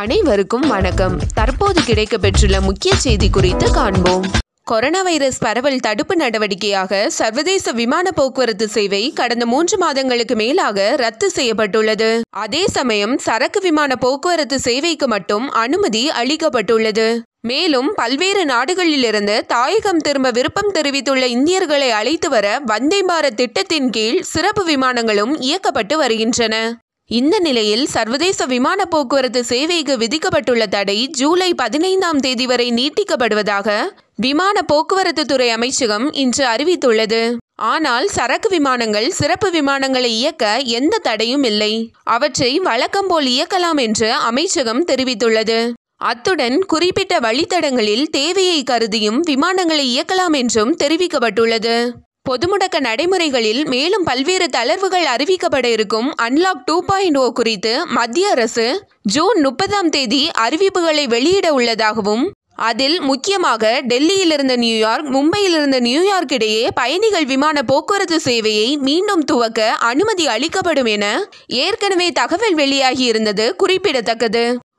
அனைவருக்கும் வணக்கம் தற்போது கிடைக்க பெற்றுள்ள முக்கிய செய்தி குறித்து காண்போம் கொரோனா வைரஸ் பரவல் தடுப்பு நடவடிக்கையாக சர்வதேச விமான போக்குவரத்து சேவை கடந்த மூன்று மாதங்களுக்கு மேலாக ரத்து செய்யப்பட்டுள்ளது அதே சமயம் சரக்கு விமான போக்குவரத்து சேவைக்கு மட்டும் அனுமதி அளிக்கப்பட்டுள்ளது மேலும் பல்வேறு நாடுகளிலிருந்து தாயகம் திரும்ப விருப்பம் தெரிவித்துள்ள இந்தியர்களை அழைத்து வர வந்தே பாரத் திட்டத்தின் கீழ் சிறப்பு விமானங்களும் இயக்கப்பட்டு வருகின்றன இந்த நிலையில் சர்வதேச விமான போக்குவரத்து சேவைக்கு விதிக்கப்பட்டுள்ள தடை ஜூலை பதினைந்தாம் தேதி வரை நீட்டிக்கப்படுவதாக விமான போக்குவரத்து துறை அமைச்சகம் இன்று அறிவித்துள்ளது ஆனால் சரக்கு விமானங்கள் சிறப்பு விமானங்களை இயக்க எந்த தடையும் இல்லை அவற்றை வழக்கம் போல் இயக்கலாம் என்று அமைச்சகம் தெரிவித்துள்ளது அத்துடன் குறிப்பிட்ட வழித்தடங்களில் தேவையை கருதியும் விமானங்களை இயக்கலாம் என்றும் தெரிவிக்கப்பட்டுள்ளது பொது முடக்க நடைமுறைகளில் மேலும் பல்வேறு தளர்வுகள் அறிவிக்கப்பட இருக்கும் அன்லாக் டூ பாயிண்ட் ஓ குறித்து மத்திய அரசு ஜூன் முப்பதாம் தேதி அறிவிப்புகளை வெளியிட உள்ளதாகவும் அதில் முக்கியமாக டெல்லியிலிருந்து நியூயார்க் மும்பையிலிருந்து நியூயார்க் இடையே பயணிகள் விமான போக்குவரத்து சேவையை மீண்டும் துவக்க அனுமதி அளிக்கப்படும் என ஏற்கனவே தகவல் வெளியாகியிருந்தது குறிப்பிடத்தக்கது